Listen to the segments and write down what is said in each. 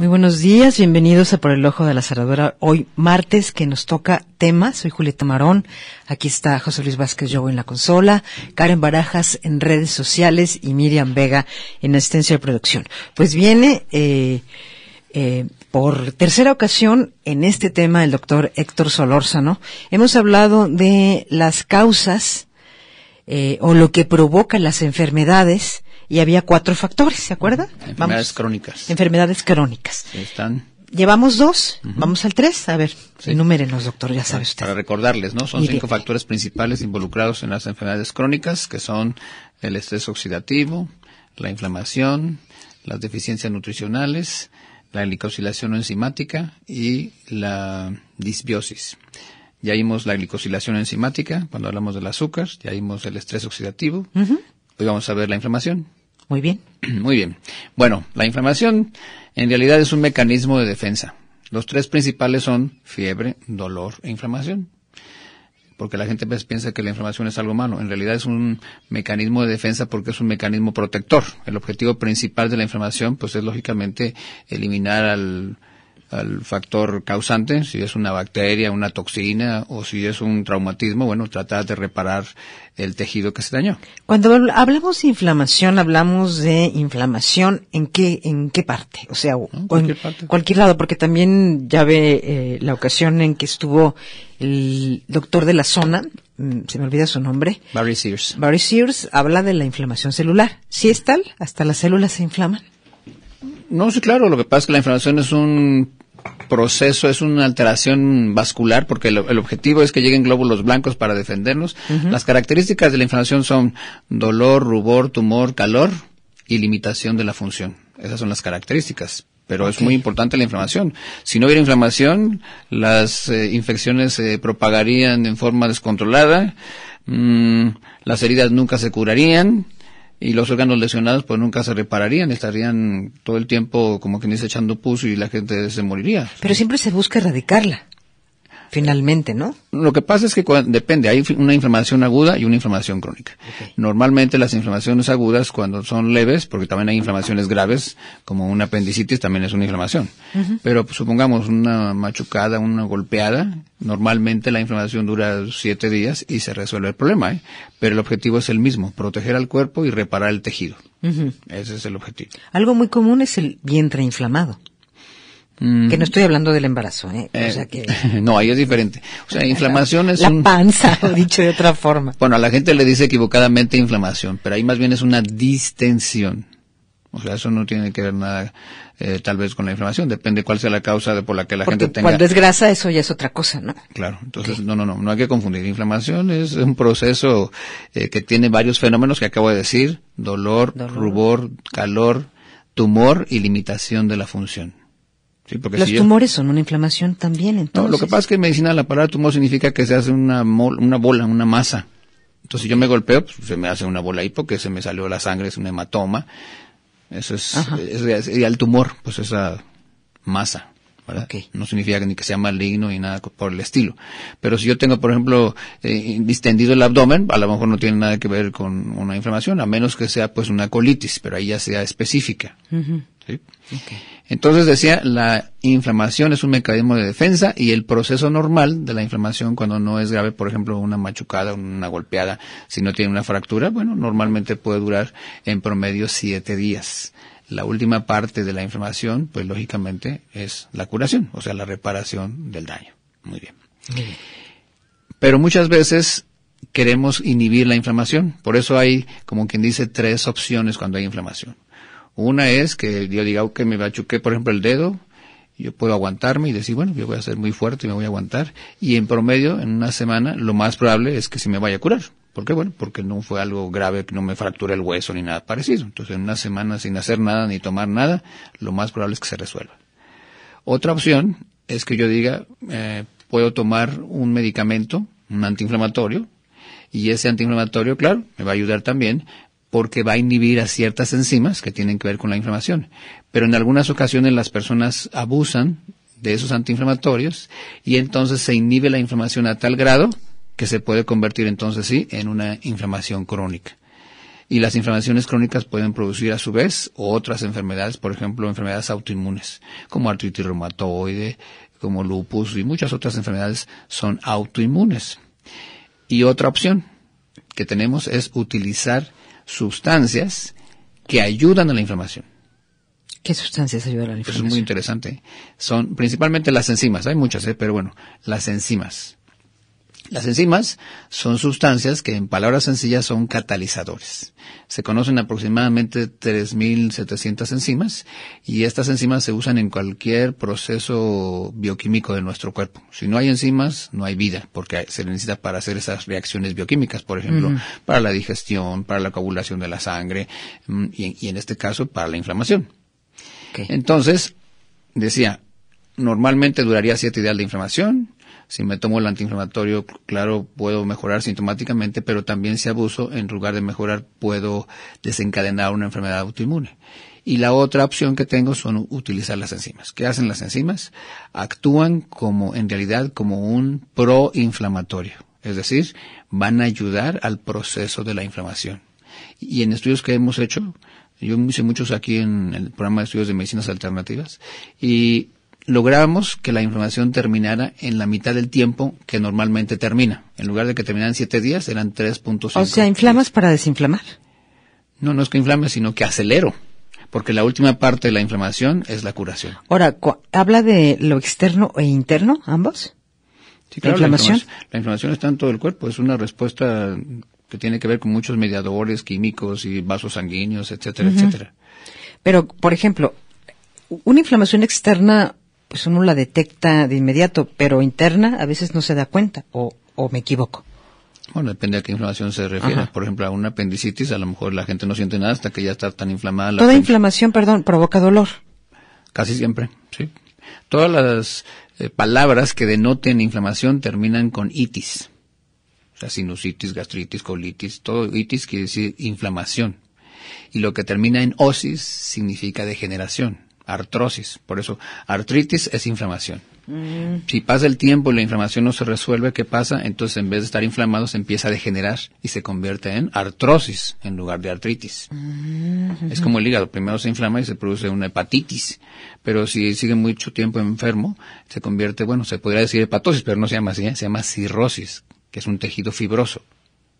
Muy buenos días, bienvenidos a Por el Ojo de la Cerradura. Hoy martes que nos toca temas. Soy Julieta Marón. Aquí está José Luis Vázquez Yo en la consola, Karen Barajas en redes sociales y Miriam Vega en asistencia de producción. Pues viene eh, eh, por tercera ocasión en este tema el doctor Héctor Solórzano. Hemos hablado de las causas eh, o lo que provoca las enfermedades y había cuatro factores, ¿se acuerda? Enfermedades crónicas. Enfermedades crónicas. están. Llevamos dos, vamos al tres. A ver, sí. enumérenos, doctor, ya sabe usted. Para recordarles, ¿no? Son cinco factores principales involucrados en las enfermedades crónicas, que son el estrés oxidativo, la inflamación, las deficiencias nutricionales, la glicosilación enzimática y la disbiosis. Ya vimos la glicosilación enzimática cuando hablamos del azúcar, ya vimos el estrés oxidativo, hoy vamos a ver la inflamación. Muy bien. Muy bien. Bueno, la inflamación en realidad es un mecanismo de defensa. Los tres principales son fiebre, dolor e inflamación. Porque la gente piensa que la inflamación es algo malo. En realidad es un mecanismo de defensa porque es un mecanismo protector. El objetivo principal de la inflamación, pues, es lógicamente eliminar al al factor causante, si es una bacteria, una toxina o si es un traumatismo, bueno, trata de reparar el tejido que se dañó. Cuando hablamos de inflamación, hablamos de inflamación en qué, en qué parte, o sea, ¿En cualquier, lado, porque también ya ve eh, la ocasión en que estuvo el doctor de la zona, mm, se me olvida su nombre. Barry Sears. Barry Sears habla de la inflamación celular. Si es tal, hasta las células se inflaman. No, sí, claro. Lo que pasa es que la inflamación es un proceso es una alteración vascular porque el, objetivo es que lleguen glóbulos blancos para defendernos. Las características de la inflamación son dolor, rubor, tumor, calor y limitación de la función. Esas son las características. Pero es muy importante la inflamación. Si no hubiera inflamación, las eh, infecciones se propagarían en forma descontrolada, mm, las heridas nunca se curarían, y los órganos lesionados pues nunca se repararían, estarían todo el tiempo como quien dice echando pus y la gente se moriría. Pero siempre se busca erradicarla finalmente, ¿no? Lo que pasa es que depende, hay una inflamación aguda y una inflamación crónica. Normalmente las inflamaciones agudas cuando son leves, porque también hay inflamaciones graves, como una apendicitis también es una inflamación. Pero pues, supongamos una machucada, una golpeada, normalmente la inflamación dura siete días y se resuelve el problema, ¿eh? Pero el objetivo es el mismo, proteger al cuerpo y reparar el tejido. Ese es el objetivo. Algo muy común es el vientre inflamado. Que no estoy hablando del embarazo, ¿eh? o sea eh, que... No, ahí es diferente. O sea, inflamación es... La panza, dicho de otra forma. Bueno, a la gente le dice equivocadamente inflamación, pero ahí más bien es una distensión. O sea, eso no tiene que ver nada eh, tal vez con la inflamación, depende cuál sea la causa de por la que la gente tenga. Cuando es grasa, eso ya es otra cosa, ¿no? Claro, entonces no, no, no, no hay que confundir. Inflamación es un proceso eh, que tiene varios fenómenos que acabo de decir, dolor, rubor, calor, tumor y limitación de la función. Los tumores son una inflamación también, entonces. No, lo que pasa es que en medicina la palabra tumor significa que se hace una, una bola, una masa. Entonces, si yo me golpeo, pues, se me hace una bola ahí porque se me salió la sangre, es un hematoma. Eso es, el tumor, pues esa masa. No significa ni que sea maligno ni nada por el estilo. Pero si yo tengo, por ejemplo, eh, distendido el abdomen, a lo mejor no tiene nada que ver con una inflamación, a menos que sea pues una colitis, pero ahí ya sea específica. Entonces decía, la inflamación es un mecanismo de defensa y el proceso normal de la inflamación cuando no es grave, por ejemplo, una machucada, una golpeada, si no tiene una fractura, bueno, normalmente puede durar en promedio siete días. La última parte de la inflamación, pues lógicamente es la curación, o sea, la reparación del daño. Muy bien. Pero muchas veces queremos inhibir la inflamación. Por eso hay, como quien dice, tres opciones cuando hay inflamación. Una es que yo diga, ok, me machuqué, por ejemplo, el dedo, yo puedo aguantarme y decir, bueno, yo voy a ser muy fuerte y me voy a aguantar. Y en promedio, en una semana, lo más probable es que se me vaya a curar. ¿Por qué? Bueno, porque no fue algo grave, que no me fracturé el hueso ni nada parecido. Entonces, en una semana sin hacer nada ni tomar nada, lo más probable es que se resuelva. Otra opción es que yo diga, eh, puedo tomar un medicamento, un antiinflamatorio, y ese antiinflamatorio, claro, me va a ayudar también, porque va a inhibir a ciertas enzimas que tienen que ver con la inflamación. Pero en algunas ocasiones las personas abusan de esos antiinflamatorios y entonces se inhibe la inflamación a tal grado que se puede convertir entonces sí en una inflamación crónica. Y las inflamaciones crónicas pueden producir a su vez otras enfermedades, por ejemplo, enfermedades autoinmunes, como artritis reumatoide, como lupus y muchas otras enfermedades son autoinmunes. Y otra opción que tenemos es utilizar sustancias que ayudan a la inflamación. ¿Qué sustancias ayudan a la inflamación? es muy interesante. Son principalmente las enzimas, hay muchas, ¿eh? pero bueno, las enzimas. Las enzimas son sustancias que en palabras sencillas son catalizadores. Se conocen aproximadamente 3.700 enzimas y estas enzimas se usan en cualquier proceso bioquímico de nuestro cuerpo. Si no hay enzimas, no hay vida porque se necesita para hacer esas reacciones bioquímicas, por ejemplo, para la digestión, para la coagulación de la sangre mm, y, en este caso para la inflamación. Entonces, decía, normalmente duraría 7 días de inflamación si me tomo el antiinflamatorio, claro, puedo mejorar sintomáticamente, pero también si abuso, en lugar de mejorar, puedo desencadenar una enfermedad autoinmune. Y la otra opción que tengo son utilizar las enzimas. ¿Qué hacen las enzimas? Actúan como, en realidad, como un proinflamatorio. Es decir, van a ayudar al proceso de la inflamación. Y en estudios que hemos hecho, yo hice muchos aquí en el programa de estudios de medicinas alternativas, y logramos que la inflamación terminara en la mitad del tiempo que normalmente termina. En lugar de que terminaran siete días, eran 3.5. O sea, inflamas para desinflamar. No, no es que inflame, sino que acelero porque la última parte de la inflamación es la curación. Ahora, ¿habla de lo externo e interno, ambos? Sí, claro, ¿La inflamación? La inflamación, está en todo el cuerpo, es una respuesta que tiene que ver con muchos mediadores químicos y vasos sanguíneos, etcétera, etcétera. Pero, por ejemplo, una inflamación externa pues uno la detecta de inmediato, pero interna a veces no se da cuenta o, me equivoco. Bueno, depende a qué inflamación se refiere. Por ejemplo, a una apendicitis, a lo mejor la gente no siente nada hasta que ya está tan inflamada. Toda inflamación, perdón, provoca dolor. Casi siempre, sí. Todas las eh, palabras que denoten inflamación terminan con itis. O sea, sinusitis, gastritis, colitis, todo itis quiere decir inflamación. Y lo que termina en osis significa degeneración artrosis. Por eso, artritis es inflamación. Mm. Si pasa el tiempo y la inflamación no se resuelve, ¿qué pasa? Entonces, en vez de estar inflamado, se empieza a degenerar y se convierte en artrosis en lugar de artritis. Mm. Es como el hígado. Primero se inflama y se produce una hepatitis. Pero si sigue mucho tiempo enfermo, se convierte, bueno, se podría decir hepatosis, pero no se llama así, ¿eh? se llama cirrosis, que es un tejido fibroso.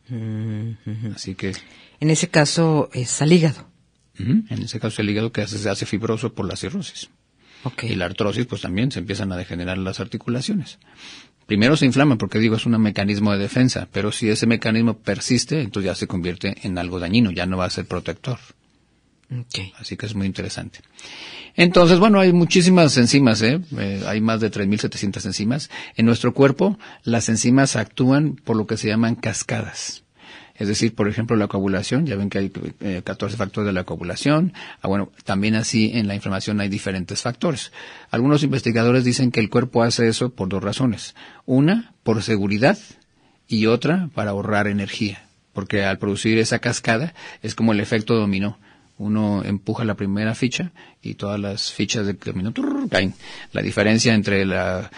Mm. Así que... En ese caso es al hígado. En ese caso, el hígado que se hace fibroso por la cirrosis. Y la artrosis, pues también se empiezan a degenerar las articulaciones. Primero se inflama, porque digo, es un mecanismo de defensa, pero si ese mecanismo persiste, entonces ya se convierte en algo dañino, ya no va a ser protector. Así que es muy interesante. Entonces, bueno, hay muchísimas enzimas, ¿eh? Eh, hay más de 3.700 enzimas. En nuestro cuerpo, las enzimas actúan por lo que se llaman cascadas. Es decir, por ejemplo, la coagulación, ya ven que hay 14 eh, factores de la coagulación. Ah, bueno, también así en la inflamación hay diferentes factores. Algunos investigadores dicen que el cuerpo hace eso por dos razones. Una, por seguridad y otra, para ahorrar energía. Porque al producir esa cascada es como el efecto dominó uno empuja la primera ficha y todas las fichas de dominó caen. La diferencia entre las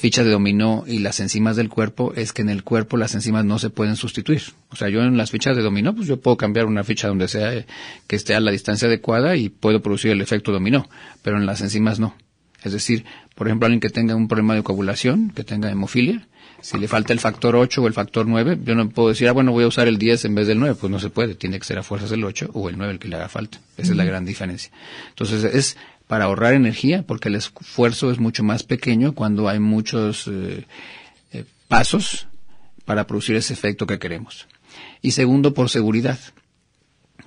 fichas de dominó y las enzimas del cuerpo es que en el cuerpo las enzimas no se pueden sustituir. O sea, yo en las fichas de dominó, pues yo puedo cambiar una ficha donde sea eh, que esté a la distancia adecuada y puedo producir el efecto dominó, pero en las enzimas no. Es decir, por ejemplo, alguien que tenga un problema de coagulación, que tenga hemofilia, si le falta el factor 8 o el factor 9, yo no puedo decir, ah, bueno, voy a usar el 10 en vez del 9. Pues no se puede, tiene que ser a fuerzas el 8 o el 9 el que le haga falta. Esa es la gran diferencia. Entonces, es para ahorrar energía, porque el esfuerzo es mucho más pequeño cuando hay muchos eh, eh, pasos para producir ese efecto que queremos. Y segundo, por seguridad.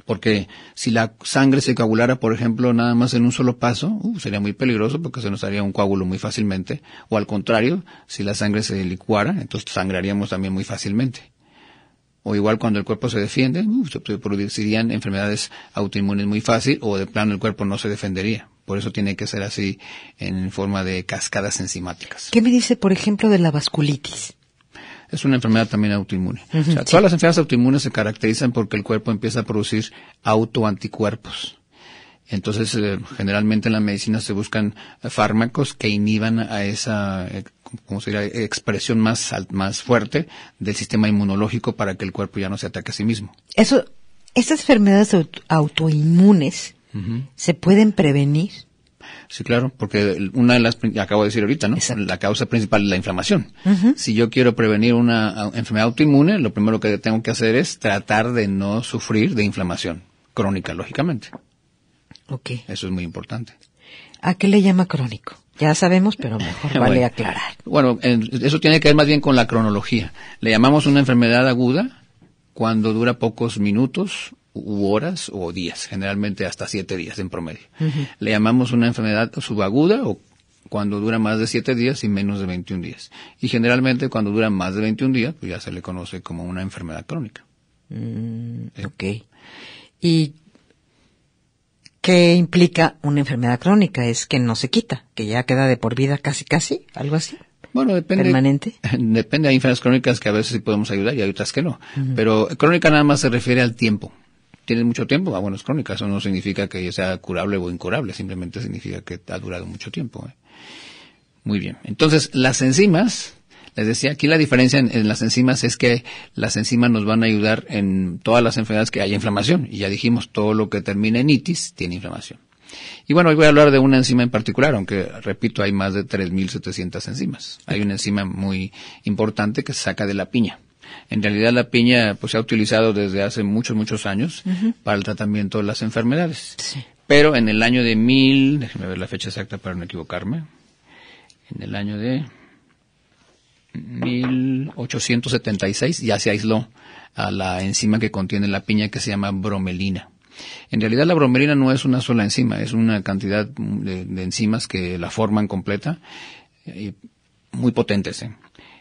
Porque si la sangre se coagulara, por ejemplo, nada más en un solo paso, uh, sería muy peligroso porque se nos haría un coágulo muy fácilmente. O al contrario, si la sangre se licuara, entonces sangraríamos también muy fácilmente. O igual cuando el cuerpo se defiende, uh, se producirían enfermedades autoinmunes muy fácil o de plano el cuerpo no se defendería. Por eso tiene que ser así en forma de cascadas enzimáticas. ¿Qué me dice, por ejemplo, de la vasculitis? es una enfermedad también autoinmune. todas las enfermedades autoinmunes se caracterizan porque el cuerpo empieza a producir autoanticuerpos. Entonces, eh, generalmente en la medicina se buscan fármacos que inhiban a esa, eh, expresión más, más fuerte del sistema inmunológico para que el cuerpo ya no se ataque a sí mismo. Eso, estas enfermedades autoinmunes se pueden prevenir. Sí, claro, porque una de las, acabo de decir ahorita, ¿no? La causa principal es la inflamación. Si yo quiero prevenir una enfermedad autoinmune, lo primero que tengo que hacer es tratar de no sufrir de inflamación crónica, lógicamente. Ok. Eso es muy importante. ¿A qué le llama crónico? Ya sabemos, pero mejor vale aclarar. Bueno, eso tiene que ver más bien con la cronología. Le llamamos una enfermedad aguda cuando dura pocos minutos u horas o días, generalmente hasta siete días en promedio. Le llamamos una enfermedad subaguda o cuando dura más de siete días y menos de 21 días. Y generalmente cuando dura más de 21 días, pues ya se le conoce como una enfermedad crónica. Mm, ok. ¿Y qué implica una enfermedad crónica? Es que no se quita, que ya queda de por vida casi casi, algo así. Bueno, depende. Permanente. Depende, hay enfermedades crónicas que a veces sí podemos ayudar y hay otras que no. Pero crónica nada más se refiere al tiempo. Tiene mucho tiempo, ah, bueno, es crónica, eso no significa que sea curable o incurable, simplemente significa que ha durado mucho tiempo. Eh. Muy bien. Entonces, las enzimas, les decía, aquí la diferencia en, en, las enzimas es que las enzimas nos van a ayudar en todas las enfermedades que haya inflamación. Y ya dijimos, todo lo que termina en itis tiene inflamación. Y bueno, hoy voy a hablar de una enzima en particular, aunque repito, hay más de 3.700 enzimas. Hay una enzima muy importante que se saca de la piña. En realidad la piña pues, se ha utilizado desde hace muchos, muchos años para el tratamiento de las enfermedades. Pero en el año de mil, déjeme ver la fecha exacta para no equivocarme, en el año de 1876 ya se aisló a la enzima que contiene la piña que se llama bromelina. En realidad la bromelina no es una sola enzima, es una cantidad de, de enzimas que la forman completa, y muy potentes. ¿eh?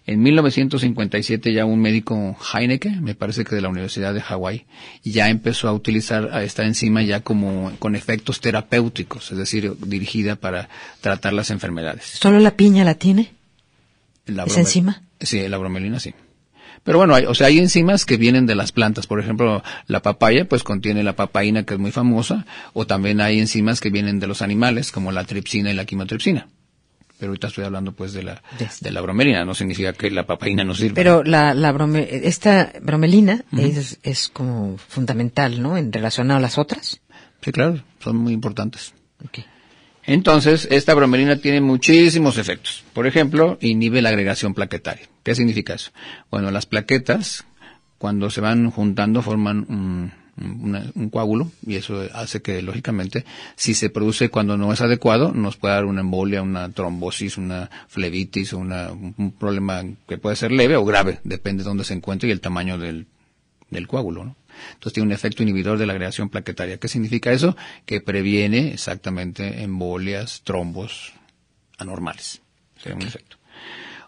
En 1957 ya un médico Heineke, me parece que de la Universidad de Hawái, ya empezó a utilizar esta enzima ya como con efectos terapéuticos, es decir, dirigida para tratar las enfermedades. ¿Solo la piña la tiene? La ¿Es enzima? Sí, la bromelina sí. Pero bueno, o sea, hay enzimas que vienen de las plantas. Por ejemplo, la papaya, pues contiene la papaína, que es muy famosa, o también hay enzimas que vienen de los animales, como la tripsina y la quimotripsina pero ahorita estoy hablando pues de la, de la bromelina, no significa que la papaína no sirva. Pero la, la esta bromelina es, es, como fundamental, ¿no? En relación a las otras. Sí, claro, son muy importantes. Entonces, esta bromelina tiene muchísimos efectos. Por ejemplo, inhibe la agregación plaquetaria. ¿Qué significa eso? Bueno, las plaquetas, cuando se van juntando, forman un un coágulo y eso hace que lógicamente si se produce cuando no es adecuado nos puede dar una embolia, una trombosis, una flebitis o una, un problema que puede ser leve o grave, depende de dónde se encuentre y el tamaño del, coágulo. Entonces tiene un efecto inhibidor de la agregación plaquetaria. ¿Qué significa eso? Que previene exactamente embolias, trombos anormales. un efecto.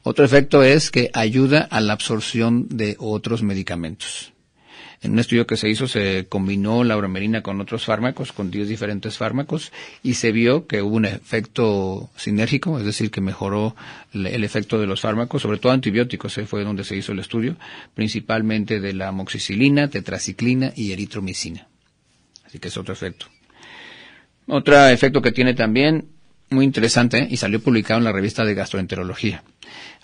Otro efecto es que ayuda a la absorción de otros medicamentos. En un estudio que se hizo se combinó la bromerina con otros fármacos, con 10 diferentes fármacos, y se vio que hubo un efecto sinérgico, es decir, que mejoró el efecto de los fármacos, sobre todo antibióticos, eh, fue donde se hizo el estudio, principalmente de la amoxicilina, tetraciclina y eritromicina. Así que es otro efecto. Otro efecto que tiene también, muy interesante, y salió publicado en la revista de gastroenterología.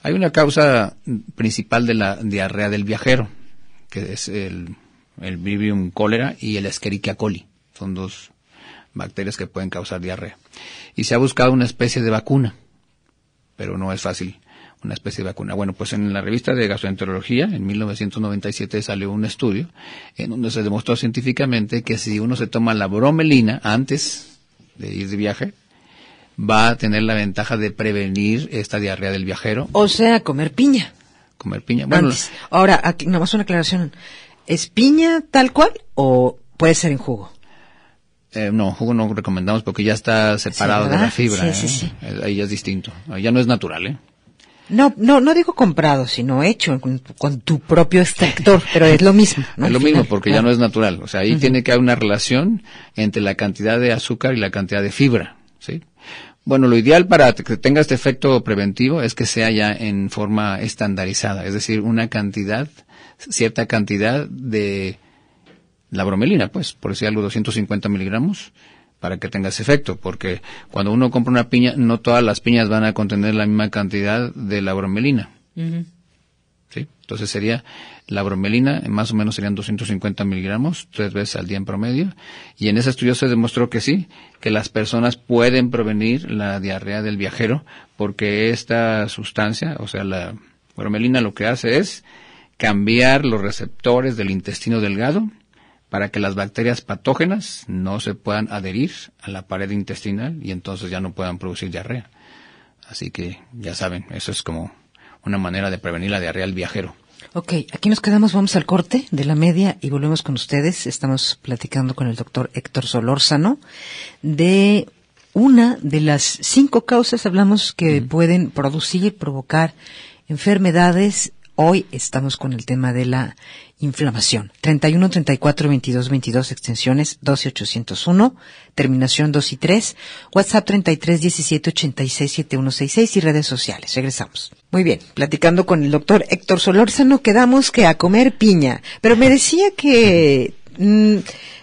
Hay una causa principal de la diarrea del viajero, que es el, el Vivium cólera y el Escherichia coli. Son dos bacterias que pueden causar diarrea. Y se ha buscado una especie de vacuna, pero no es fácil una especie de vacuna. Bueno, pues en la revista de gastroenterología, en 1997 salió un estudio en donde se demostró científicamente que si uno se toma la bromelina antes de ir de viaje, va a tener la ventaja de prevenir esta diarrea del viajero. O sea, comer piña comer piña. Bueno, Ahora, aquí, nomás una aclaración. ¿Es piña tal cual o puede ser en jugo? Eh, no, jugo no recomendamos porque ya está separado de la fibra. ¿eh? Ahí ya es distinto. ya no es natural, ¿eh? No, no, no digo comprado, sino hecho con, tu propio extractor, pero es lo mismo. Es lo mismo porque ya no es natural. O sea, ahí tiene que haber una relación entre la cantidad de azúcar y la cantidad de fibra, ¿sí? Bueno, lo ideal para que tenga este efecto preventivo es que sea ya en forma estandarizada, es decir, una cantidad, cierta cantidad de la bromelina, pues, por decir algo, 250 miligramos para que tenga ese efecto, porque cuando uno compra una piña, no todas las piñas van a contener la misma cantidad de la bromelina. Entonces sería la bromelina, más o menos serían 250 miligramos, tres veces al día en promedio. Y en ese estudio se demostró que sí, que las personas pueden prevenir la diarrea del viajero porque esta sustancia, o sea, la bromelina lo que hace es cambiar los receptores del intestino delgado para que las bacterias patógenas no se puedan adherir a la pared intestinal y entonces ya no puedan producir diarrea. Así que ya saben, eso es como una manera de prevenir la diarrea del viajero. Ok, aquí nos quedamos, vamos al corte de la media y volvemos con ustedes. Estamos platicando con el doctor Héctor Solórzano de una de las cinco causas, hablamos, que pueden producir, y provocar enfermedades Hoy estamos con el tema de la inflamación. 31, 34, 22, 22, extensiones 801, terminación 2 y 3, WhatsApp 33, 17, 86, 7166 y redes sociales. Regresamos. Muy bien, platicando con el doctor Héctor Solórzano, quedamos que a comer piña, pero me decía que mm,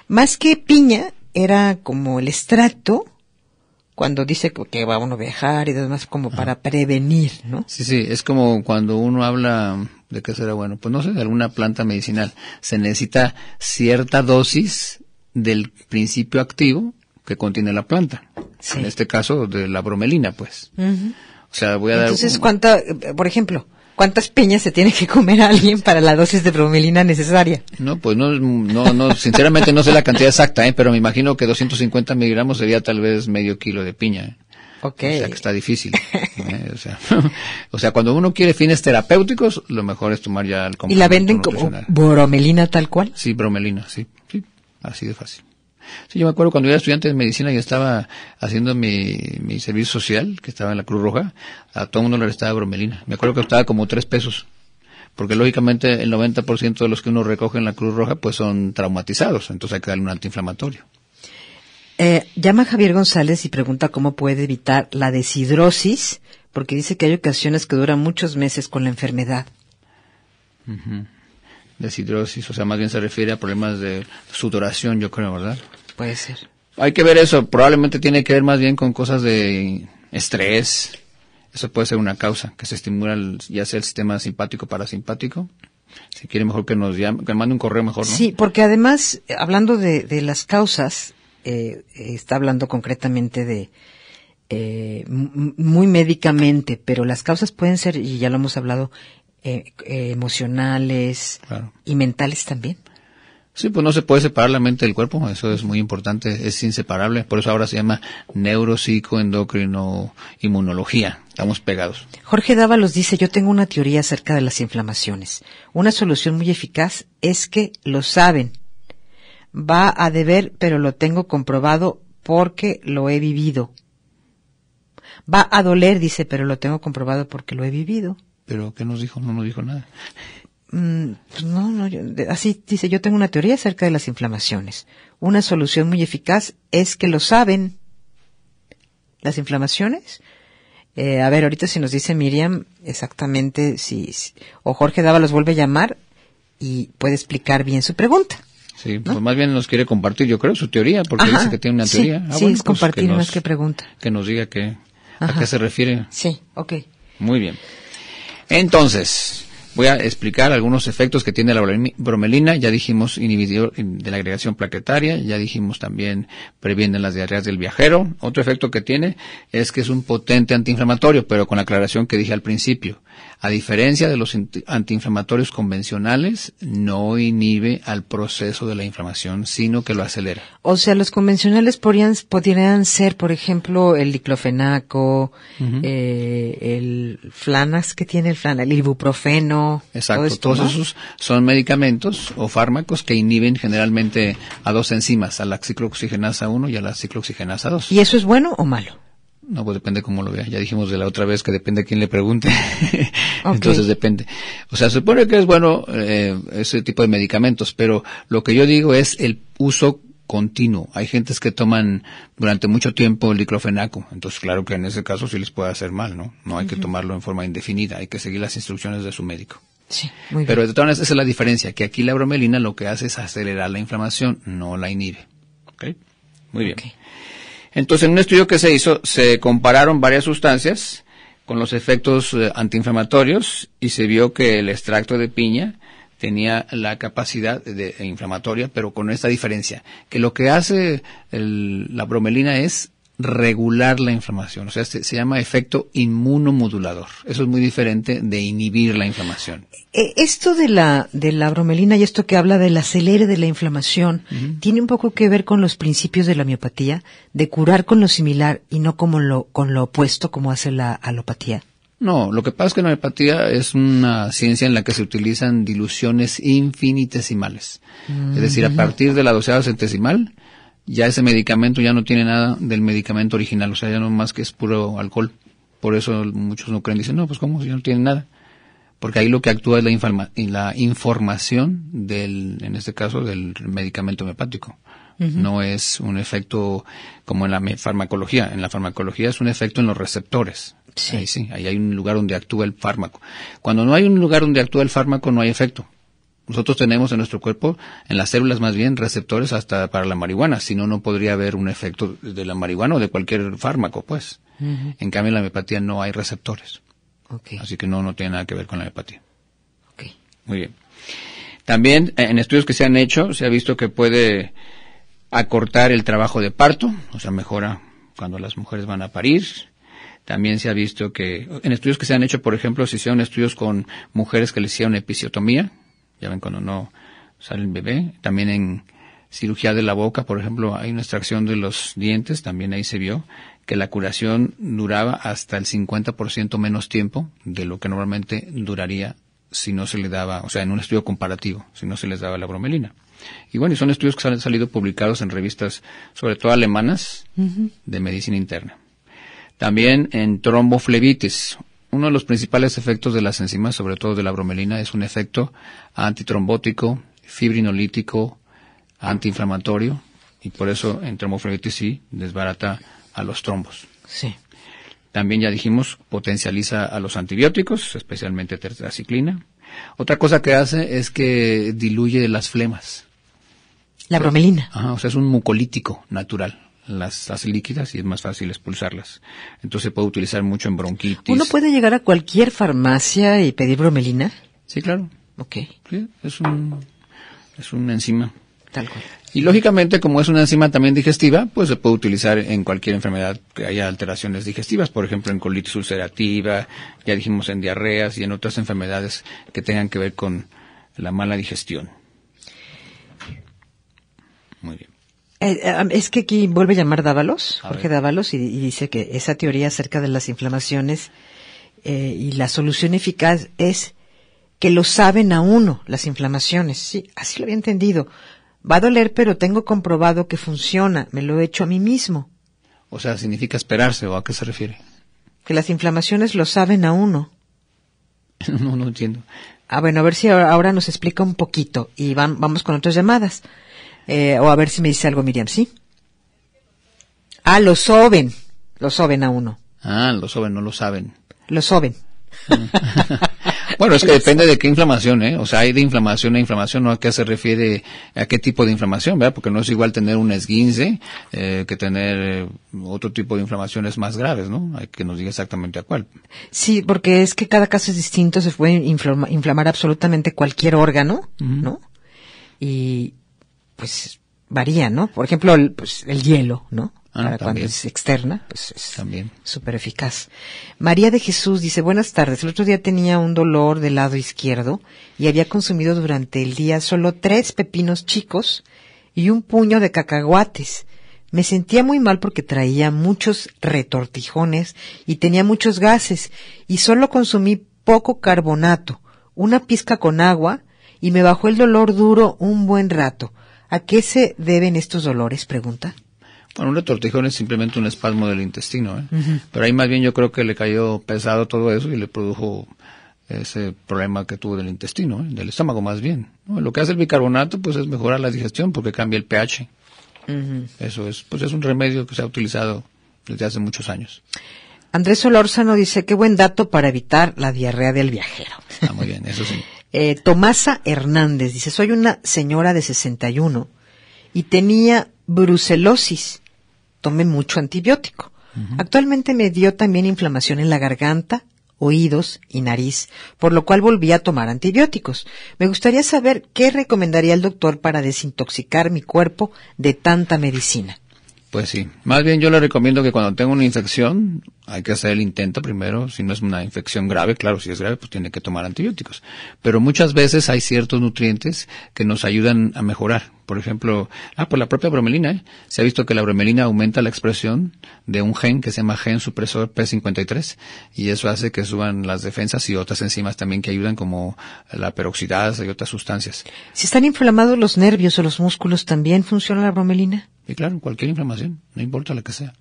más que piña era como el extracto cuando dice que va uno a viajar y demás, como para prevenir, ¿no? Sí, sí, es como cuando uno habla de que será bueno, pues no sé, de alguna planta medicinal. Se necesita cierta dosis del principio activo que contiene la planta. En este caso, de la bromelina, pues. O sea, voy a Entonces, dar... Entonces, ¿cuánta, por ejemplo, ¿Cuántas piñas se tiene que comer alguien para la dosis de bromelina necesaria? No, pues no, no, sinceramente no sé la cantidad exacta, ¿eh? pero me imagino que 250 miligramos sería tal vez medio kilo de piña. ¿eh? O sea, que está difícil. ¿eh? O, sea, cuando uno quiere fines terapéuticos, lo mejor es tomar ya el ¿Y la venden como bromelina tal cual? Sí, bromelina, sí. sí así de fácil. Sí, yo me acuerdo cuando yo era estudiante de medicina y estaba haciendo mi, servicio social, que estaba en la Cruz Roja, a todo el mundo le restaba bromelina. Me acuerdo que costaba como tres pesos porque lógicamente el 90% de los que uno recoge en la Cruz Roja pues son traumatizados, entonces hay que darle un antiinflamatorio. Eh, llama Javier González y pregunta cómo puede evitar la deshidrosis, porque dice que hay ocasiones que duran muchos meses con la enfermedad de o sea, más bien se refiere a problemas de sudoración, yo creo, ¿verdad? Puede ser. Hay que ver eso, probablemente tiene que ver más bien con cosas de estrés. Eso puede ser una causa, que se estimula ya sea el sistema simpático parasimpático. Si quiere mejor que nos llame, que mande un correo mejor, Sí, porque además, hablando de, las causas, eh, eh, está hablando concretamente de, eh, muy médicamente, pero las causas pueden ser, y ya lo hemos hablado, eh, eh, emocionales y mentales también. Sí, pues no se puede separar la mente del cuerpo, eso es muy importante, es inseparable, por eso ahora se llama endocrino, inmunología, estamos pegados. Jorge Dávalos dice, yo tengo una teoría acerca de las inflamaciones. Una solución muy eficaz es que lo saben. Va a deber, pero lo tengo comprobado porque lo he vivido. Va a doler, dice, pero lo tengo comprobado porque lo he vivido pero ¿qué nos dijo? No nos dijo nada. Mm, pues no, no, así dice, yo tengo una teoría acerca de las inflamaciones. Una solución muy eficaz es que lo saben las inflamaciones. Eh, a ver, ahorita si nos dice Miriam exactamente si, o Jorge Dava los vuelve a llamar y puede explicar bien su pregunta. Sí, pues más bien nos quiere compartir, yo creo, su teoría, porque dice que tiene una teoría. Ah, sí, es pues compartir más que pregunta. Que nos diga que, a qué se refiere. Sí, ok. Muy bien. Entonces, voy a explicar algunos efectos que tiene la bromelina. Ya dijimos inhibidor de la agregación plaquetaria, ya dijimos también previene las diarreas del viajero. Otro efecto que tiene es que es un potente antiinflamatorio, pero con la aclaración que dije al principio. A diferencia de los antiinflamatorios convencionales, no inhibe al proceso de la inflamación, sino que lo acelera. O sea, los convencionales podrían, podrían ser, por ejemplo, el diclofenaco, eh, el flanas que tiene el flanas, el ibuprofeno. Exacto, todos esos son medicamentos o fármacos que inhiben generalmente a dos enzimas, a la ciclooxigenasa 1 y a la ciclooxigenasa 2. ¿Y eso es bueno o malo? No, pues depende cómo lo vea. Ya dijimos de la otra vez que depende a quién le pregunte. Entonces depende. O sea, se supone que es bueno eh, ese tipo de medicamentos, pero lo que yo digo es el uso continuo. Hay gentes que toman durante mucho tiempo el diclofenaco. Entonces, claro que en ese caso sí les puede hacer mal, ¿no? No hay que tomarlo en forma indefinida. Hay que seguir las instrucciones de su médico. Sí, muy Pero de todas maneras, esa es la diferencia, que aquí la bromelina lo que hace es acelerar la inflamación, no la inhibe. ¿Okay? Muy bien. Entonces, en un estudio que se hizo, se compararon varias sustancias con los efectos eh, antiinflamatorios y se vio que el extracto de piña tenía la capacidad de, e inflamatoria, pero con esta diferencia, que lo que hace la bromelina es regular la inflamación. O sea, se, llama efecto inmunomodulador. Eso es muy diferente de inhibir la inflamación. Eh, esto de la, de la bromelina y esto que habla del acelere de la inflamación, ¿tiene un poco que ver con los principios de la miopatía? De curar con lo similar y no como lo, con lo opuesto como hace la alopatía. No, lo que pasa es que la homeopatía es una ciencia en la que se utilizan diluciones infinitesimales. Es decir, a mm, partir de la doceava centesimal ya ese medicamento ya no tiene nada del medicamento original, o sea, ya no más que es puro alcohol. Por eso muchos no creen, dicen, no, pues cómo, ya no tiene nada. Porque ahí lo que actúa es la, la información del, en este caso, del medicamento hepático. No es un efecto como en la farmacología. En la farmacología es un efecto en los receptores. Sí. Ahí sí, ahí hay un lugar donde actúa el fármaco. Cuando no hay un lugar donde actúa el fármaco, no hay efecto nosotros tenemos en nuestro cuerpo, en las células más bien, receptores hasta para la marihuana, si no, no podría haber un efecto de la marihuana o de cualquier fármaco, pues. En cambio, en la homeopatía no hay receptores. Así que no, no tiene nada que ver con la homeopatía. Muy bien. También eh, en estudios que se han hecho se ha visto que puede acortar el trabajo de parto, o sea, mejora cuando las mujeres van a parir. También se ha visto que en estudios que se han hecho, por ejemplo, se hicieron estudios con mujeres que le hicieron episiotomía, ya ven cuando no sale el bebé. También en cirugía de la boca, por ejemplo, hay una extracción de los dientes, también ahí se vio que la curación duraba hasta el 50% menos tiempo de lo que normalmente duraría si no se le daba, o sea, en un estudio comparativo, si no se les daba la bromelina. Y bueno, y son estudios que han salido publicados en revistas, sobre todo alemanas, de medicina interna. También en tromboflebitis, uno de los principales efectos de las enzimas, sobre todo de la bromelina, es un efecto antitrombótico, fibrinolítico, antiinflamatorio, y por eso en trombofibritis sí desbarata a los trombos. Sí. También ya dijimos, potencializa a los antibióticos, especialmente tetraciclina. Otra cosa que hace es que diluye las flemas. La bromelina. Ajá, o sea, es un mucolítico natural las, líquidas y es más fácil expulsarlas. Entonces se puede utilizar mucho en bronquitis. ¿Uno puede llegar a cualquier farmacia y pedir bromelina? Sí, claro. Ok. es, un, es una enzima. Tal cual. Y lógicamente, como es una enzima también digestiva, pues se puede utilizar en cualquier enfermedad que haya alteraciones digestivas, por ejemplo, en colitis ulcerativa, ya dijimos en diarreas y en otras enfermedades que tengan que ver con la mala digestión. Muy bien. Eh, eh, es que aquí vuelve a llamar Dávalos, Jorge Dávalos, y, dice que esa teoría acerca de las inflamaciones eh, y la solución eficaz es que lo saben a uno las inflamaciones. Sí, así lo había entendido. Va a doler, pero tengo comprobado que funciona. Me lo he hecho a mí mismo. O sea, significa esperarse, ¿o a qué se refiere? Que las inflamaciones lo saben a uno. no, no entiendo. Ah, bueno, a ver si ahora, ahora nos explica un poquito y van, vamos con otras llamadas. Eh, o a ver si me dice algo Miriam, ¿sí? Ah, lo soben. Lo soben a uno. Ah, lo soben, no lo saben. Lo soben. bueno, es que depende de qué inflamación, ¿eh? O sea, hay de inflamación a inflamación, ¿no? ¿A qué se refiere? ¿A qué tipo de inflamación, verdad? Porque no es igual tener un esguince eh, que tener eh, otro tipo de inflamaciones más graves, ¿no? Hay que nos diga exactamente a cuál. Sí, porque es que cada caso es distinto, se puede inflamar absolutamente cualquier órgano, ¿no? Y, pues varía, ¿no? Por ejemplo, el, pues, el hielo, ¿no? Ah, Para cuando es externa, pues es súper eficaz. María de Jesús dice, buenas tardes, el otro día tenía un dolor del lado izquierdo y había consumido durante el día solo tres pepinos chicos y un puño de cacahuates. Me sentía muy mal porque traía muchos retortijones y tenía muchos gases y solo consumí poco carbonato, una pizca con agua y me bajó el dolor duro un buen rato. ¿A qué se deben estos dolores? Pregunta. Bueno, un retortijón es simplemente un espasmo del intestino, ¿eh? pero ahí más bien yo creo que le cayó pesado todo eso y le produjo ese problema que tuvo del intestino, ¿eh? del estómago más bien. Lo que hace el bicarbonato pues es mejorar la digestión porque cambia el pH. Eso es, pues es un remedio que se ha utilizado desde hace muchos años. Andrés Solórzano dice, qué buen dato para evitar la diarrea del viajero. Está muy bien, eso sí. Eh, Tomasa Hernández dice, soy una señora de 61 y tenía brucelosis. Tomé mucho antibiótico. Actualmente me dio también inflamación en la garganta, oídos y nariz, por lo cual volví a tomar antibióticos. Me gustaría saber qué recomendaría el doctor para desintoxicar mi cuerpo de tanta medicina. Pues sí. Más bien yo le recomiendo que cuando tenga una infección, hay que hacer el intento primero. Si no es una infección grave, claro, si es grave, pues tiene que tomar antibióticos. Pero muchas veces hay ciertos nutrientes que nos ayudan a mejorar. Por ejemplo, ah, por la propia bromelina, ¿eh? se ha visto que la bromelina aumenta la expresión de un gen que se llama gen supresor P53 y eso hace que suban las defensas y otras enzimas también que ayudan como la peroxidasa y otras sustancias. Si están inflamados los nervios o los músculos, ¿también funciona la bromelina? Y claro, cualquier inflamación, no importa la que sea.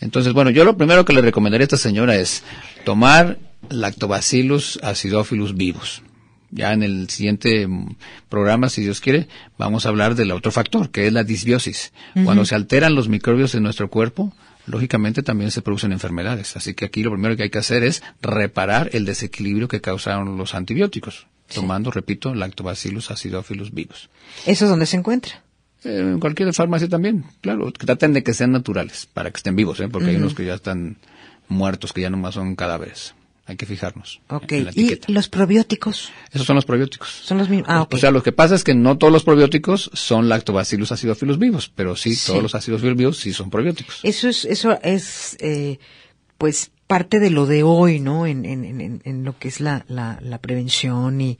Entonces, bueno, yo lo primero que le recomendaría a esta señora es tomar lactobacillus acidophilus vivos. Ya en el siguiente programa, si Dios quiere, vamos a hablar del otro factor, que es la disbiosis. Cuando se alteran los microbios en nuestro cuerpo, lógicamente también se producen enfermedades. Así que aquí lo primero que hay que hacer es reparar el desequilibrio que causaron los antibióticos, tomando, repito, lactobacillus acidófilos vivos. ¿Eso es donde se encuentra? Eh, en cualquier farmacia también, claro. Traten de que sean naturales, para que estén vivos, ¿eh? porque hay unos que ya están muertos, que ya nomás son cadáveres. Hay que fijarnos. Ok. ¿Y los probióticos? Esos son los probióticos. Son los mismos. Ah, O sea, lo que pasa es que no todos los probióticos son lactobacillus acidófilos vivos, pero sí, todos los ácidos vivos sí son probióticos. Eso es, eso es, eh, pues, parte de lo de hoy, ¿no? En, lo que es la prevención y,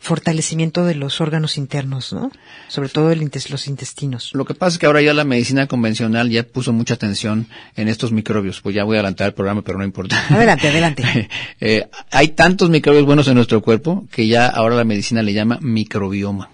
fortalecimiento de los órganos internos, ¿no? Sobre todo el los intestinos. Lo que pasa es que ahora ya la medicina convencional ya puso mucha atención en estos microbios. Pues ya voy a adelantar el programa, pero no importa. Adelante, adelante. Eh, hay tantos microbios buenos en nuestro cuerpo que ya ahora la medicina le llama microbioma.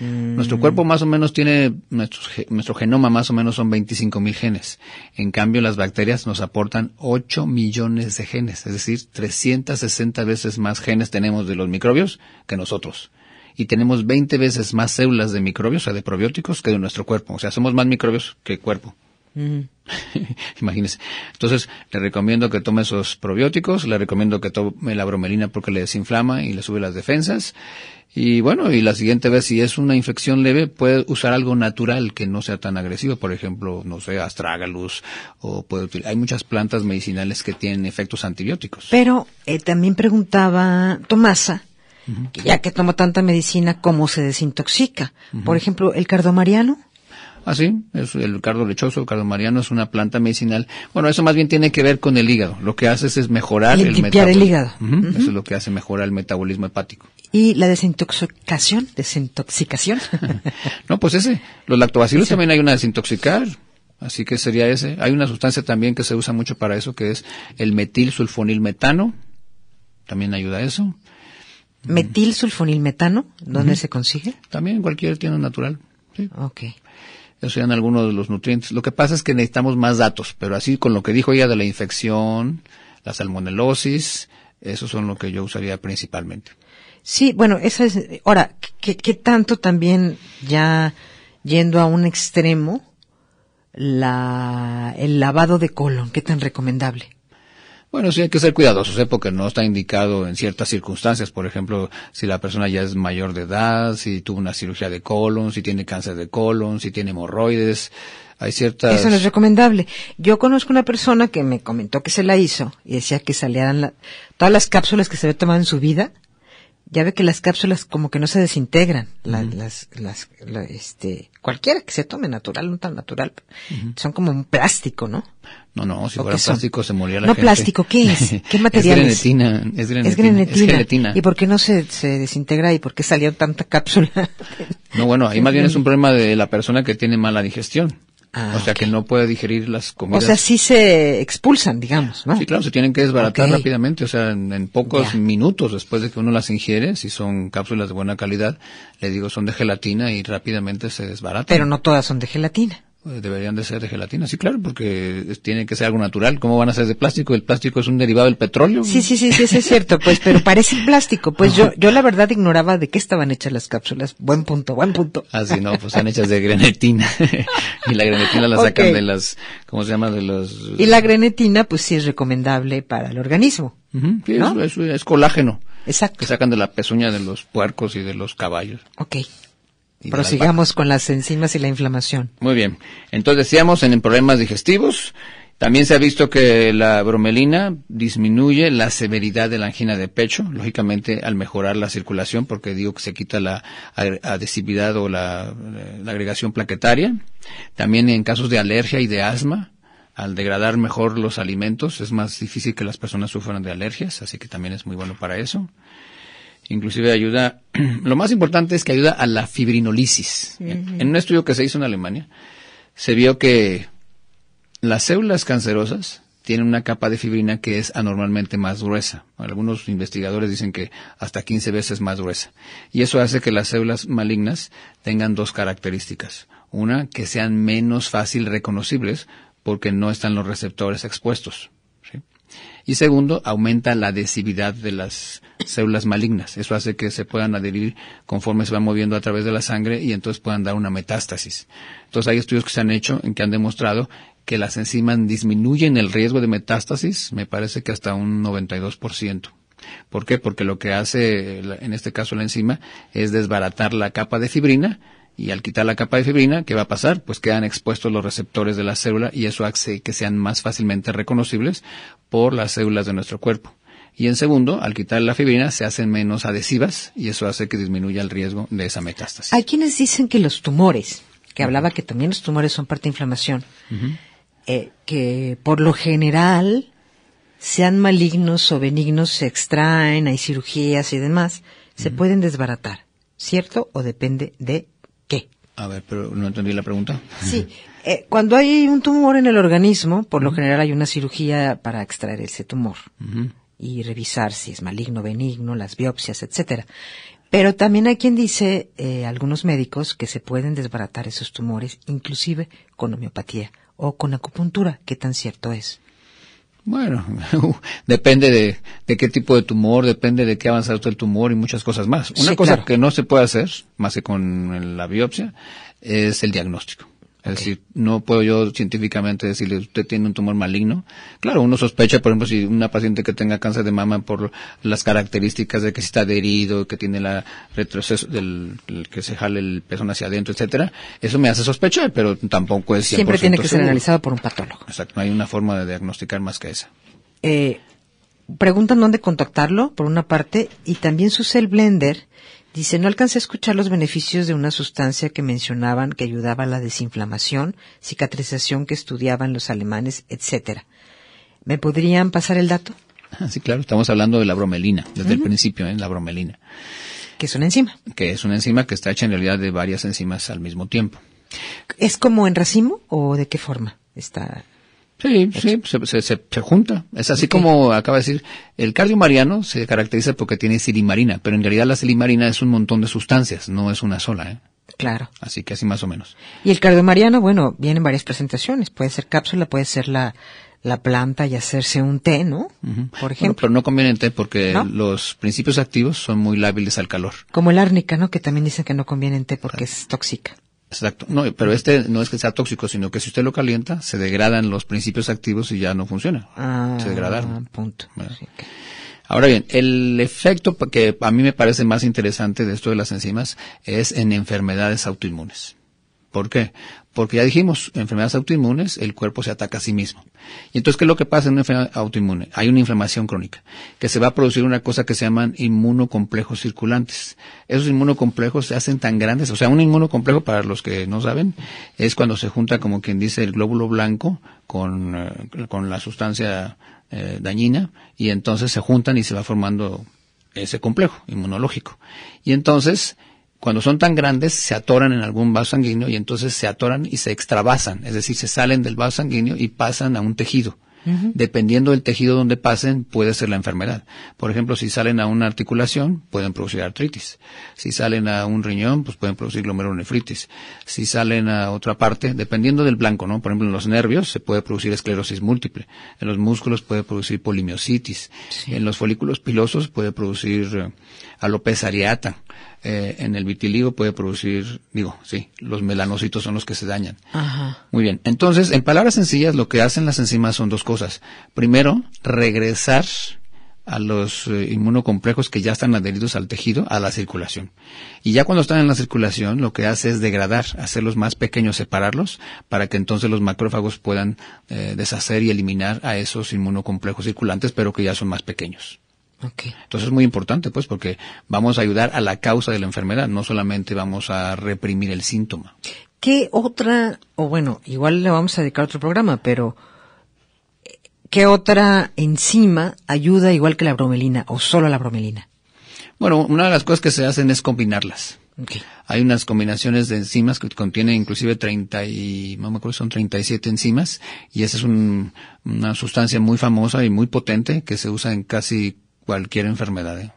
Mm. Nuestro cuerpo más o menos tiene, nuestro, genoma más o menos son 25 mil genes. En cambio, las bacterias nos aportan 8 millones de genes, es decir, 360 veces más genes tenemos de los microbios que nosotros y tenemos 20 veces más células de microbios, o sea, de probióticos, que de nuestro cuerpo. O sea, somos más microbios que cuerpo. Imagínese Imagínense. Entonces, le recomiendo que tome esos probióticos, le recomiendo que tome la bromelina porque le desinflama y le sube las defensas. Y bueno, y la siguiente vez, si es una infección leve, puede usar algo natural que no sea tan agresivo. Por ejemplo, no sé, astragalus o puede Hay muchas plantas medicinales que tienen efectos antibióticos. Pero eh, también preguntaba Tomasa, ya que toma tanta medicina, ¿cómo se desintoxica? Por ejemplo, el cardomariano. Ah, sí, es el cardo lechoso, el cardo mariano es una planta medicinal. Bueno, eso más bien tiene que ver con el hígado. Lo que hace es mejorar el, el metabolismo. el hígado. Eso es lo que hace mejorar el metabolismo hepático. ¿Y la desintoxicación? ¿Desintoxicación? no, pues ese. Los lactobacilos también hay una desintoxicar. Así que sería ese. Hay una sustancia también que se usa mucho para eso, que es el metil sulfonil metano. También ayuda a eso. ¿Metil sulfonil metano? ¿Dónde se consigue? También cualquier tienda natural. Sí. Okay. Esos serían algunos de los nutrientes. Lo que pasa es que necesitamos más datos, pero así con lo que dijo ella de la infección, la salmonelosis, eso son lo que yo usaría principalmente. Sí, bueno, esa es. Ahora, ¿qué, tanto también ya yendo a un extremo la, el lavado de colon? ¿Qué tan recomendable? Bueno, sí hay que ser cuidadosos, ¿eh? porque no está indicado en ciertas circunstancias. Por ejemplo, si la persona ya es mayor de edad, si tuvo una cirugía de colon, si tiene cáncer de colon, si tiene hemorroides. Hay ciertas... Eso no es recomendable. Yo conozco una persona que me comentó que se la hizo y decía que salieran todas las cápsulas que se había tomado en su vida ya ve que las cápsulas como que no se desintegran, la, las, las, este, cualquiera que se tome natural, no tan natural, son como un plástico, ¿no? No, no, si fuera plástico se moría la no, gente. No, plástico, ¿qué es? ¿Qué material es? es, grenetina, es grenetina, es grenetina. ¿Y por qué no se, se desintegra y por qué salió tanta cápsula? no, bueno, ahí más bien es un problema de la persona que tiene mala digestión. Ah, o sea que no puede digerir las comidas. O sea, sí se expulsan, digamos, ¿no? Sí, claro, se tienen que desbaratar rápidamente, o sea, en, pocos minutos después de que uno las ingiere, si son cápsulas de buena calidad, le digo, son de gelatina y rápidamente se desbaratan. Pero no todas son de gelatina. Pues deberían de ser de gelatina, sí, claro, porque tiene que ser algo natural. ¿Cómo van a ser de plástico? El plástico es un derivado del petróleo. Sí, sí, sí, sí es cierto, pues, pero parece plástico. Pues yo, yo la verdad ignoraba de qué estaban hechas las cápsulas. Buen punto, buen punto. Ah, sí, no, pues están hechas de grenetina. y la grenetina la sacan de las, ¿cómo se llama? De los... Y la grenetina, pues sí es recomendable para el organismo. sí, es, colágeno. Exacto. Que sacan de la pezuña de los puercos y de los caballos. Ok, Prosigamos con las enzimas y la inflamación. Muy bien. Entonces decíamos en problemas digestivos, también se ha visto que la bromelina disminuye la severidad de la angina de pecho, lógicamente al mejorar la circulación, porque digo que se quita la adhesividad o eh, la agregación plaquetaria. También en casos de alergia y de asma, al degradar mejor los alimentos es más difícil que las personas sufran de alergias, así que también es muy bueno para eso inclusive ayuda, lo más importante es que ayuda a la fibrinolisis. En un estudio que se hizo en Alemania, se vio que las células cancerosas tienen una capa de fibrina que es anormalmente más gruesa. Algunos investigadores dicen que hasta 15 veces más gruesa. Y eso hace que las células malignas tengan dos características. Una, que sean menos fácil reconocibles porque no están los receptores expuestos. Y segundo, aumenta la adhesividad de las células malignas. Eso hace que se puedan adherir conforme se van moviendo a través de la sangre y entonces puedan dar una metástasis. Entonces hay estudios que se han hecho en que han demostrado que las enzimas disminuyen el riesgo de metástasis, me parece que hasta un 92%. ¿Por qué? Porque lo que hace, en este caso la enzima, es desbaratar la capa de fibrina, y al quitar la capa de fibrina, ¿qué va a pasar? Pues quedan expuestos los receptores de la célula y eso hace que sean más fácilmente reconocibles por las células de nuestro cuerpo. Y en segundo, al quitar la fibrina se hacen menos adhesivas y eso hace que disminuya el riesgo de esa metástasis. Hay quienes dicen que los tumores, que hablaba que también los tumores son parte de inflamación, eh, que por lo general sean malignos o benignos, se extraen, hay cirugías y demás, se pueden desbaratar, ¿cierto? O depende de qué. A ver, pero no entendí la pregunta. Sí, eh, cuando hay un tumor en el organismo, por lo general hay una cirugía para extraer ese tumor y revisar si es maligno, benigno, las biopsias, etcétera. Pero también hay quien dice, eh, algunos médicos, que se pueden desbaratar esos tumores, inclusive con homeopatía o con acupuntura, que tan cierto es. Bueno, uh, depende de, de, qué tipo de tumor, depende de qué ha avanzado el tumor y muchas cosas más. Una cosa que no se puede hacer, más que con la biopsia, es el diagnóstico. Es decir, no puedo yo científicamente decirle, usted tiene un tumor maligno. Claro, uno sospecha, por ejemplo, si una paciente que tenga cáncer de mama por las características de que está adherido, que tiene la retroceso del que se jale el pezón hacia adentro, etcétera, eso me hace sospechar, pero tampoco es 100% Siempre tiene que ser analizado por un patólogo. Exacto, no hay una forma de diagnosticar más que esa. Eh, preguntan dónde contactarlo, por una parte, y también su cell blender Dice, no alcancé a escuchar los beneficios de una sustancia que mencionaban que ayudaba a la desinflamación, cicatrización que estudiaban los alemanes, etcétera. ¿Me podrían pasar el dato? Ah, sí, claro, estamos hablando de la bromelina, desde el principio, ¿eh? la bromelina. Que es una enzima. Que es una enzima que está hecha en realidad de varias enzimas al mismo tiempo. ¿Es como en racimo o de qué forma está? Sí, sí, se, junta. Es así como acaba de decir, el cardiomariano mariano se caracteriza porque tiene silimarina, pero en realidad la silimarina es un montón de sustancias, no es una sola. ¿eh? Claro. Así que así más o menos. Y el cardio mariano, bueno, en varias presentaciones. Puede ser cápsula, puede ser la, la planta y hacerse un té, ¿no? Por ejemplo. pero no conviene en té porque los principios activos son muy lábiles al calor. Como el árnica, ¿no? Que también dicen que no conviene en té porque es tóxica. Exacto. No, pero este no es que sea tóxico, sino que si usted lo calienta, se degradan los principios activos y ya no funciona. Ah, se degradaron. Punto. Ahora bien, el efecto que a mí me parece más interesante de esto de las enzimas es en enfermedades autoinmunes. ¿Por qué? Porque ya dijimos, enfermedades autoinmunes, el cuerpo se ataca a sí mismo. Y entonces, ¿qué es lo que pasa en una enfermedad autoinmune? Hay una inflamación crónica, que se va a producir una cosa que se llaman inmunocomplejos circulantes. Esos inmunocomplejos se hacen tan grandes, o sea, un inmunocomplejo, para los que no saben, es cuando se junta, como quien dice, el glóbulo blanco con, eh, la sustancia eh, dañina, y entonces se juntan y se va formando ese complejo inmunológico. Y entonces, cuando son tan grandes, se atoran en algún vaso sanguíneo y entonces se atoran y se extravasan, es decir, se salen del vaso sanguíneo y pasan a un tejido. Dependiendo del tejido donde pasen, puede ser la enfermedad. Por ejemplo, si salen a una articulación, pueden producir artritis. Si salen a un riñón, pues pueden producir glomerulonefritis. Si salen a otra parte, dependiendo del blanco, ¿no? Por ejemplo, en los nervios se puede producir esclerosis múltiple. En los músculos puede producir polimiositis. En los folículos pilosos puede producir eh, alopecia areata. Eh, en el vitiligo puede producir, digo, sí, los melanocitos son los que se dañan. Muy bien. Entonces, en palabras sencillas, lo que hacen las enzimas son dos cosas. Primero, regresar a los eh, inmunocomplejos que ya están adheridos al tejido, a la circulación. Y ya cuando están en la circulación, lo que hace es degradar, hacerlos más pequeños, separarlos, para que entonces los macrófagos puedan eh, deshacer y eliminar a esos inmunocomplejos circulantes, pero que ya son más pequeños. Entonces es muy importante, pues, porque vamos a ayudar a la causa de la enfermedad, no solamente vamos a reprimir el síntoma. ¿Qué otra, o bueno, igual le vamos a dedicar a otro programa, pero ¿qué otra enzima ayuda igual que la bromelina o solo la bromelina? Bueno, una de las cosas que se hacen es combinarlas. Hay unas combinaciones de enzimas que contienen inclusive 30 y, no me acuerdo, son 37 enzimas y esa es una sustancia muy famosa y muy potente que se usa en casi cualquier enfermedad, ¿eh?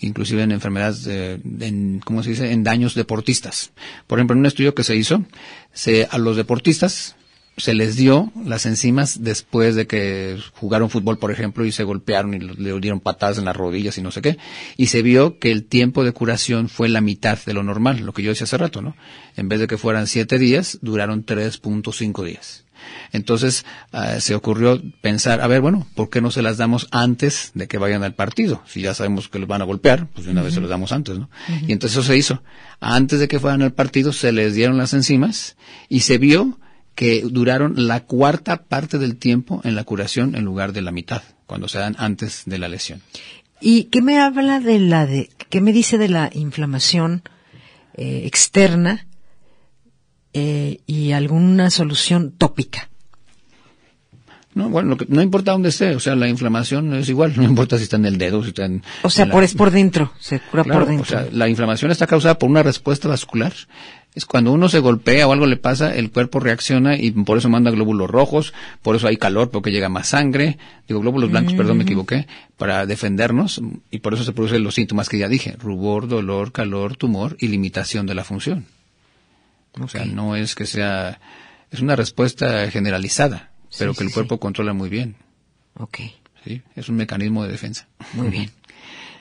inclusive en enfermedades, en, ¿cómo se dice?, en daños deportistas. Por ejemplo, en un estudio que se hizo, se, a los deportistas se les dio las enzimas después de que jugaron fútbol, por ejemplo, y se golpearon y le dieron patadas en las rodillas y no sé qué, y se vio que el tiempo de curación fue la mitad de lo normal, lo que yo decía hace rato, ¿no? En vez de que fueran siete días, duraron 3.5 días. Entonces ah, se ocurrió pensar, a ver, bueno, ¿por qué no se las damos antes de que vayan al partido? Si ya sabemos que los van a golpear, pues de una vez se los damos antes, ¿no? Y entonces eso se hizo. Antes de que fueran al partido se les dieron las enzimas y se vio que duraron la cuarta parte del tiempo en la curación en lugar de la mitad, cuando se dan antes de la lesión. ¿Y qué me habla de la de, qué me dice de la inflamación eh, externa eh, y alguna solución tópica. No, bueno, no importa dónde esté, o sea, la inflamación es igual, no importa si está en el dedo, si está en... O sea, por, es por dentro, se cura por dentro. O sea, la inflamación está causada por una respuesta vascular. Es cuando uno se golpea o algo le pasa, el cuerpo reacciona y por eso manda glóbulos rojos, por eso hay calor, porque llega más sangre, digo glóbulos blancos, perdón, me mm. equivoqué, para defendernos y por eso se producen los síntomas que ya dije, rubor, dolor, calor, tumor y limitación de la función. O sea, no es que sea, es una respuesta generalizada, pero que el cuerpo controla muy bien. Ok. Sí, es un mecanismo de defensa. Muy bien.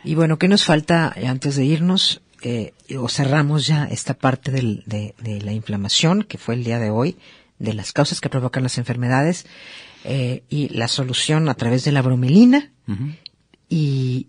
Y bueno, ¿qué nos falta eh, antes de irnos? Eh, o cerramos ya esta parte del, de, la inflamación, que fue el día de hoy, de las causas que provocan las enfermedades, eh, y la solución a través de la bromelina, y,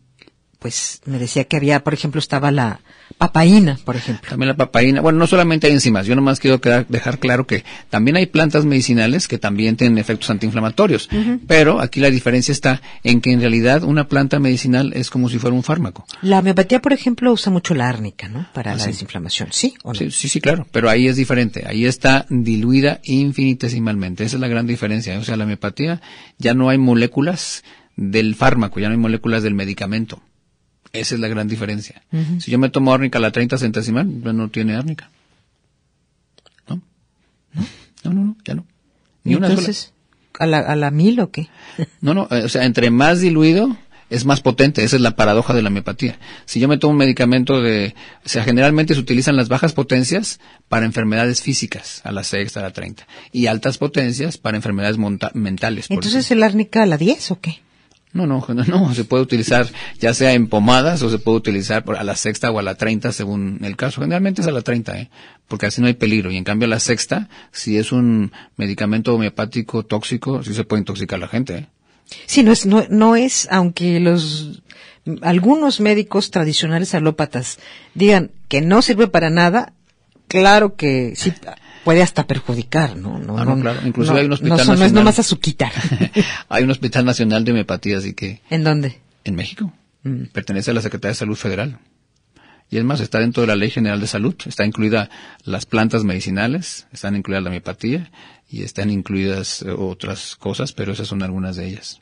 pues me decía que había, por ejemplo, estaba la papaína, por ejemplo. También la papaína. Bueno, no solamente hay enzimas. Yo nomás quiero dejar claro que también hay plantas medicinales que también tienen efectos antiinflamatorios. Pero aquí la diferencia está en que en realidad una planta medicinal es como si fuera un fármaco. La homeopatía, por ejemplo, usa mucho la árnica, ¿no? Para ah, la desinflamación, ¿sí Sí, sí, claro. Pero ahí es diferente. Ahí está diluida infinitesimalmente. Esa es la gran diferencia. O sea, la homeopatía ya no hay moléculas del fármaco, ya no hay moléculas del medicamento. Esa es la gran diferencia. Si yo me tomo árnica a la 30 centesimal, no tiene árnica. ¿No? ¿No? No, no, ya no. Ni una Entonces, ¿a la, ¿a la mil o qué? No, no, eh, o sea, entre más diluido, es más potente. Esa es la paradoja de la miopatía. Si yo me tomo un medicamento de, o sea, generalmente se utilizan las bajas potencias para enfermedades físicas, a la sexta, a la 30, y altas potencias para enfermedades mentales. Entonces, ¿el árnica a la 10 o qué? No, no, no, se puede utilizar ya sea en pomadas o se puede utilizar a la sexta o a la treinta según el caso. Generalmente es a la treinta, ¿eh? porque así no hay peligro. Y en cambio a la sexta, si es un medicamento homeopático tóxico, sí se puede intoxicar a la gente. ¿eh? Sí, no es, no, no es, aunque los algunos médicos tradicionales alópatas digan que no sirve para nada, claro que sí, puede hasta perjudicar, ¿no? No, ah, claro. hay un hospital no, nacional. No es nomás hay un hospital nacional de miopatía, así que. ¿En dónde? En México. Mm. Pertenece a la Secretaría de Salud Federal. Y es más, está dentro de la Ley General de Salud. Está incluida las plantas medicinales, están incluidas la miopatía, y están incluidas eh, otras cosas, pero esas son algunas de ellas.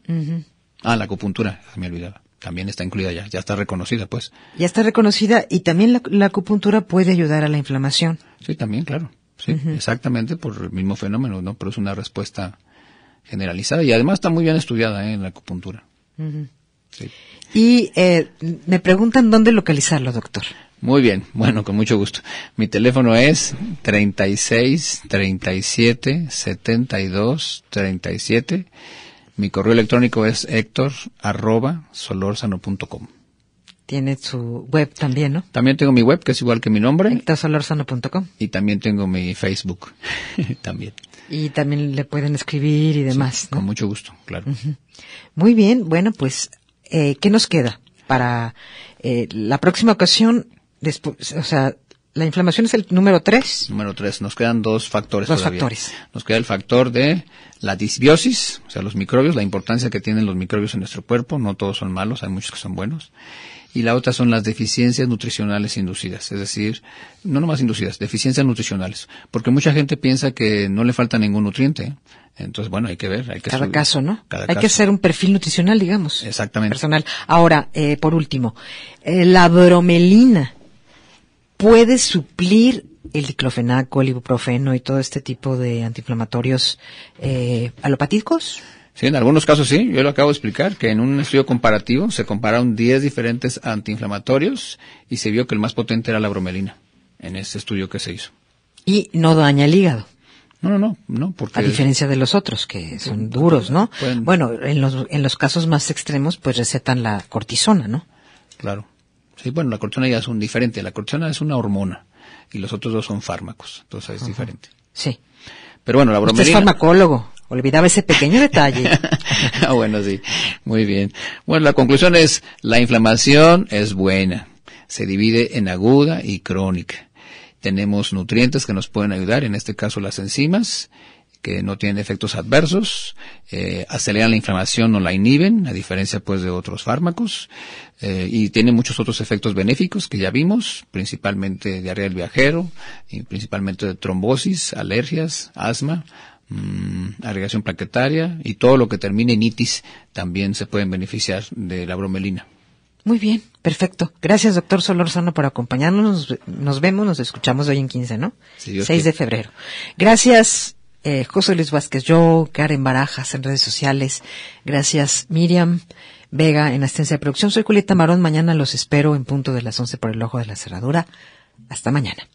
Ah, la acupuntura, me olvidaba también está incluida ya, ya está reconocida, pues. Ya está reconocida y también la, acupuntura puede ayudar a la inflamación. Sí, también, claro. Sí, exactamente por el mismo fenómeno, ¿no? Pero es una respuesta generalizada y además está muy bien estudiada ¿eh? en la acupuntura. Y eh, me preguntan dónde localizarlo, doctor. Muy bien, bueno, con mucho gusto. Mi teléfono es 36 37 72 37. Mi correo electrónico es héctor arroba solorzano.com tiene su web también, ¿no? También tengo mi web, que es igual que mi nombre. HectorSolorzano.com. Y también tengo mi Facebook, también. Y también le pueden escribir y demás. Con mucho gusto, claro. Muy bien, bueno, pues, eh, ¿qué nos queda? Para eh, la próxima ocasión, o sea, la inflamación es el número tres. Número tres. Nos quedan dos factores. Dos factores. Nos queda el factor de la disbiosis, o sea, los microbios, la importancia que tienen los microbios en nuestro cuerpo. No todos son malos, hay muchos que son buenos y la otra son las deficiencias nutricionales inducidas, es decir, no nomás inducidas, deficiencias nutricionales, porque mucha gente piensa que no le falta ningún nutriente. Entonces, bueno, hay que ver. Hay que cada caso, ¿no? hay que hacer un perfil nutricional, digamos. Exactamente. Personal. Ahora, eh, por último, eh, la bromelina puede suplir el diclofenaco, el ibuprofeno y todo este tipo de antiinflamatorios eh, Sí, en algunos casos sí, yo lo acabo de explicar, que en un estudio comparativo se compararon 10 diferentes antiinflamatorios y se vio que el más potente era la bromelina, en ese estudio que se hizo. Y no daña el hígado. No, no, no, no, porque... A diferencia de los otros, que son duros, ¿no? Bueno, en los, en los casos más extremos, pues recetan la cortisona, ¿no? Claro. Sí, bueno, la cortisona ya es un diferente. La cortisona es una hormona y los otros dos son fármacos, entonces es diferente. Sí. Pero bueno, la bromelina. Usted es farmacólogo. Olvidaba ese pequeño detalle. ah, bueno, sí. Muy bien. Bueno, la conclusión es, la inflamación es buena. Se divide en aguda y crónica. Tenemos nutrientes que nos pueden ayudar, en este caso las enzimas, que no tienen efectos adversos, eh, aceleran la inflamación, o la inhiben, a diferencia pues de otros fármacos, eh, y tienen muchos otros efectos benéficos que ya vimos, principalmente diarrea del viajero, y principalmente de trombosis, alergias, asma, mm, agregación plaquetaria y todo lo que termine en itis también se pueden beneficiar de la bromelina. Muy bien, perfecto. Gracias, doctor Solorzano, por acompañarnos. Nos, vemos, nos escuchamos hoy en 15, ¿no? Sí, 6 de febrero. Gracias, eh, José Luis Vázquez, yo, Karen Barajas en redes sociales. Gracias, Miriam Vega en asistencia de producción. Soy Julieta Marón. Mañana los espero en punto de las 11 por el ojo de la cerradura. Hasta mañana.